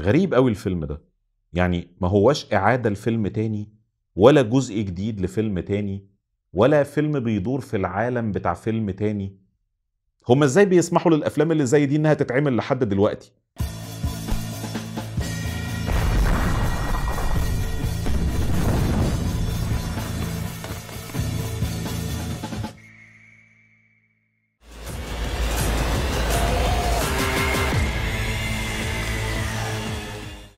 غريب قوي الفيلم ده يعني ما هوش اعاده لفيلم تاني ولا جزء جديد لفيلم تاني ولا فيلم بيدور في العالم بتاع فيلم تاني هما ازاي بيسمحوا للافلام اللي زي دي انها تتعمل لحد دلوقتي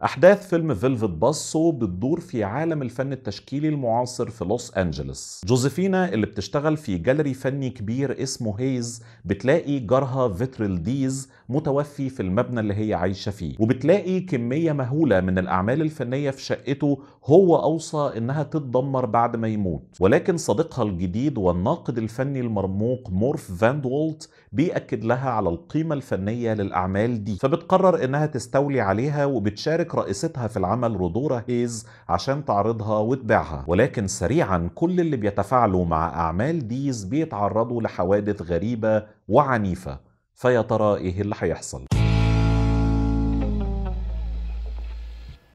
أحداث فيلم فيلفت باسو بتدور في عالم الفن التشكيلي المعاصر في لوس أنجلوس جوزيفينا اللي بتشتغل في جاليري فني كبير اسمه هيز بتلاقي جارها فيتريل ديز متوفي في المبنى اللي هي عايشه فيه وبتلاقي كميه مهوله من الاعمال الفنيه في شقته هو اوصى انها تتدمر بعد ما يموت ولكن صديقها الجديد والناقد الفني المرموق مورف فاندولت بيأكد لها على القيمه الفنيه للاعمال دي فبتقرر انها تستولي عليها وبتشارك رئيستها في العمل رودورا هيز عشان تعرضها وتبيعها ولكن سريعا كل اللي بيتفاعلوا مع اعمال ديز بيتعرضوا لحوادث غريبه وعنيفه فيا ترى ايه اللي هيحصل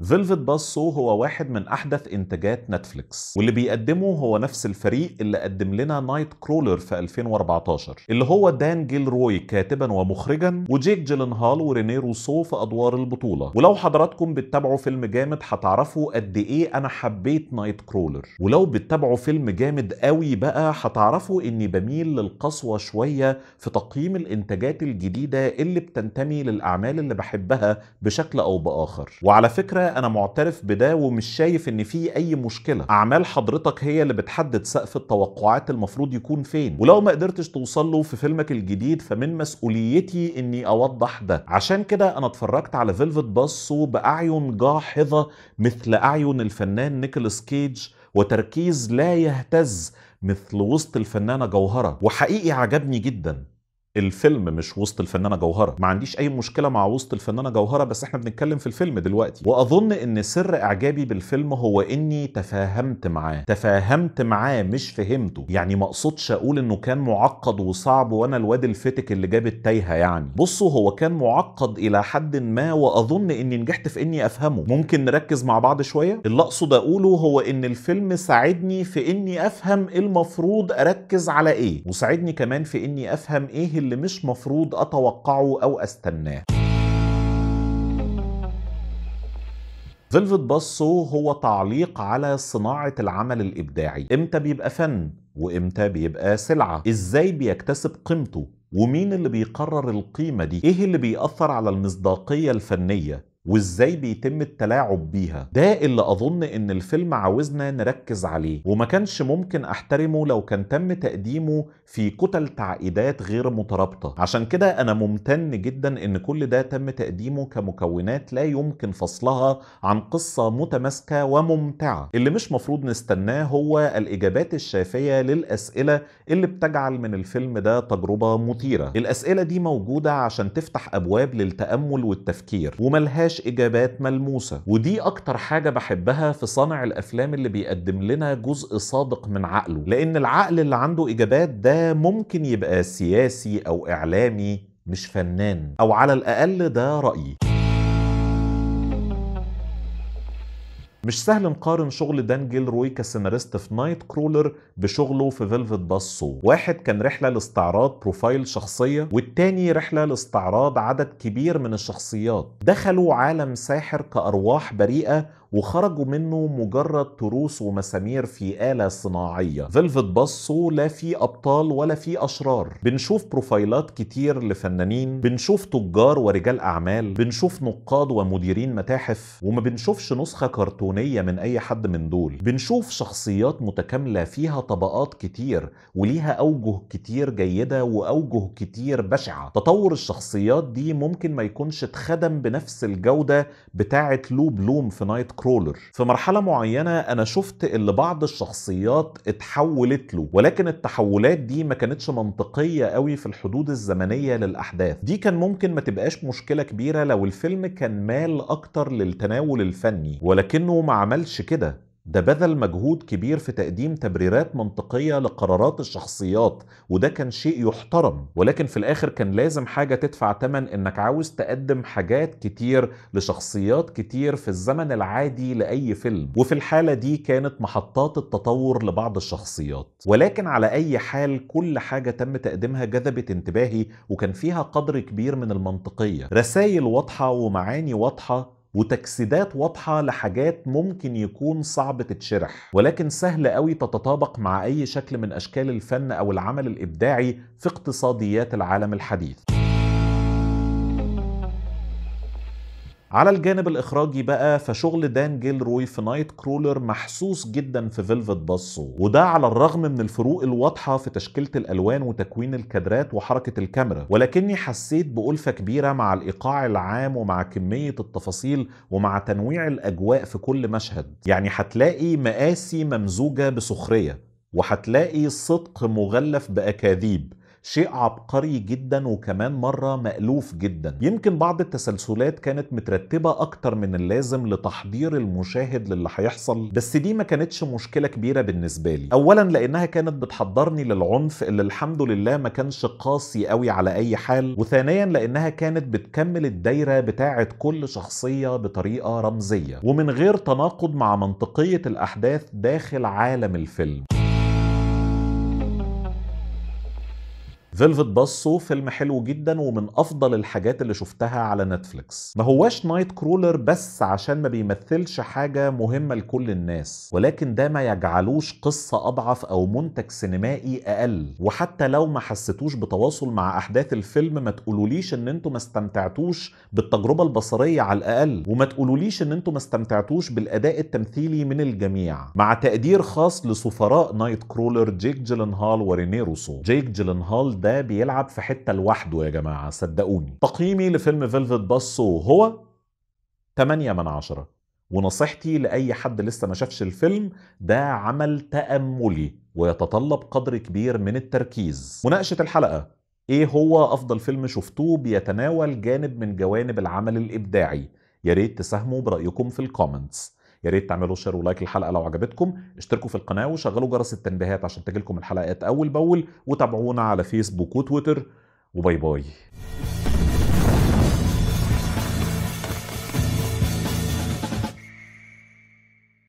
فيلفت باسو هو واحد من أحدث إنتاجات نتفليكس واللي بيقدمه هو نفس الفريق اللي قدم لنا نايت كرولر في 2014 اللي هو دان جيل روي كاتبا ومخرجا وجيك جيلنهال وريني روسو في أدوار البطولة ولو حضراتكم بتتابعوا فيلم جامد هتعرفوا قد إيه أنا حبيت نايت كرولر ولو بتتابعوا فيلم جامد قوي بقى هتعرفوا إني بميل للقسوة شوية في تقييم الإنتاجات الجديدة اللي بتنتمي للأعمال اللي بحبها بشكل أو بآخر وعلى فكرة انا معترف بده ومش شايف ان في اي مشكله اعمال حضرتك هي اللي بتحدد سقف التوقعات المفروض يكون فين ولو ما قدرتش توصل له في فيلمك الجديد فمن مسؤوليتي اني اوضح ده عشان كده انا اتفرجت على فيلفت باسو باعين جاحظه مثل اعين الفنان نيكولاس كيج وتركيز لا يهتز مثل وسط الفنانه جوهره وحقيقي عجبني جدا الفيلم مش وسط الفنانه جوهره ما عنديش اي مشكله مع وسط الفنانه جوهره بس احنا بنتكلم في الفيلم دلوقتي واظن ان سر اعجابي بالفيلم هو اني تفاهمت معاه تفاهمت معاه مش فهمته يعني ما اقصدش اقول انه كان معقد وصعب وانا الواد الفتك اللي جاب التايهه يعني بصوا هو كان معقد الى حد ما واظن اني نجحت في اني افهمه ممكن نركز مع بعض شويه اللي اقصد اقوله هو ان الفيلم ساعدني في اني افهم المفروض اركز على ايه وساعدني كمان في اني افهم ايه اللي مش مفروض أتوقعه أو أستناه فيلفت باسو هو تعليق على صناعة العمل الإبداعي إمتى بيبقى فن وإمتى بيبقى سلعة إزاي بيكتسب قيمته ومين اللي بيقرر القيمة دي إيه اللي بيأثر على المصداقية الفنية وازاي بيتم التلاعب بيها ده اللي اظن ان الفيلم عاوزنا نركز عليه وما كانش ممكن احترمه لو كان تم تقديمه في كتل تعقيدات غير مترابطه عشان كده انا ممتن جدا ان كل ده تم تقديمه كمكونات لا يمكن فصلها عن قصه متماسكه وممتعه اللي مش مفروض نستناه هو الاجابات الشافيه للاسئله اللي بتجعل من الفيلم ده تجربه مثيره الاسئله دي موجوده عشان تفتح ابواب للتامل والتفكير وملهاش فيهاش اجابات ملموسه ودي اكتر حاجه بحبها في صنع الافلام اللي بيقدم لنا جزء صادق من عقله لان العقل اللي عنده اجابات ده ممكن يبقى سياسي او اعلامي مش فنان او على الاقل ده رايي مش سهل نقارن شغل دان جيلروي كسيناريست في نايت كرولر بشغله في فيلفت باسو واحد كان رحلة لاستعراض بروفايل شخصية والتاني رحلة لاستعراض عدد كبير من الشخصيات دخلوا عالم ساحر كأرواح بريئة وخرجوا منه مجرد تروس ومسامير في آلة صناعية فيلفت بصوا لا في أبطال ولا في أشرار بنشوف بروفايلات كتير لفنانين بنشوف تجار ورجال أعمال بنشوف نقاد ومديرين متاحف وما بنشوفش نسخة كرتونية من أي حد من دول بنشوف شخصيات متكاملة فيها طبقات كتير وليها أوجه كتير جيدة وأوجه كتير بشعة تطور الشخصيات دي ممكن ما يكونش اتخدم بنفس الجودة بتاعة لو بلوم في نايت كرولر في مرحله معينه انا شفت اللي بعض الشخصيات اتحولت له ولكن التحولات دي ما كانتش منطقيه قوي في الحدود الزمنيه للاحداث دي كان ممكن ما تبقاش مشكله كبيره لو الفيلم كان مال اكتر للتناول الفني ولكنه ما عملش كده ده بذل مجهود كبير في تقديم تبريرات منطقية لقرارات الشخصيات وده كان شيء يحترم ولكن في الآخر كان لازم حاجة تدفع تمن إنك عاوز تقدم حاجات كتير لشخصيات كتير في الزمن العادي لأي فيلم وفي الحالة دي كانت محطات التطور لبعض الشخصيات ولكن على أي حال كل حاجة تم تقديمها جذبت انتباهي وكان فيها قدر كبير من المنطقية رسائل واضحة ومعاني واضحة وتجسيدات واضحة لحاجات ممكن يكون صعب تتشرح ولكن سهل قوي تتطابق مع أي شكل من أشكال الفن أو العمل الإبداعي في اقتصاديات العالم الحديث على الجانب الاخراجي بقى فشغل دان جيل روي في نايت كرولر محسوس جدا في فيلفت باسو وده على الرغم من الفروق الواضحه في تشكيله الالوان وتكوين الكادرات وحركه الكاميرا ولكني حسيت بألفه كبيره مع الايقاع العام ومع كميه التفاصيل ومع تنويع الاجواء في كل مشهد يعني هتلاقي مقاسي ممزوجه بسخريه وهتلاقي صدق مغلف باكاذيب شيء عبقري جدا وكمان مرة مألوف جدا يمكن بعض التسلسلات كانت مترتبة أكتر من اللازم لتحضير المشاهد للي هيحصل بس دي ما كانتش مشكلة كبيرة بالنسبة لي أولا لأنها كانت بتحضرني للعنف اللي الحمد لله ما كانش قاسي قوي على أي حال وثانيا لأنها كانت بتكمل الدايرة بتاعة كل شخصية بطريقة رمزية ومن غير تناقض مع منطقية الأحداث داخل عالم الفيلم فيلفت بصو فيلم حلو جدا ومن افضل الحاجات اللي شفتها على نتفليكس ما هواش نايت كرولر بس عشان ما بيمثلش حاجه مهمه لكل الناس ولكن ده ما يجعلوش قصه اضعف او منتج سينمائي اقل وحتى لو ما حسيتوش بتواصل مع احداث الفيلم ما تقولوليش ان انتوا ما استمتعتوش بالتجربه البصريه على الاقل وما تقولوليش ان انتوا ما استمتعتوش بالاداء التمثيلي من الجميع مع تقدير خاص لسفراء نايت كرولر جيك جيلنهال ورينيروسو جيك جيلنهال ده بيلعب في حته لوحده يا جماعه صدقوني تقييمي لفيلم فيلفت باسو هو 8 من 10 ونصيحتي لاي حد لسه ما شافش الفيلم ده عمل تاملي ويتطلب قدر كبير من التركيز مناقشه الحلقه ايه هو افضل فيلم شفتوه بيتناول جانب من جوانب العمل الابداعي يا ريت تساهموا برايكم في الكومنتس يا ريت تعملوا شير ولايك للحلقه لو عجبتكم اشتركوا في القناه وشغلوا جرس التنبيهات عشان تجيلكم الحلقات اول باول وتابعونا على فيسبوك وتويتر وباي باي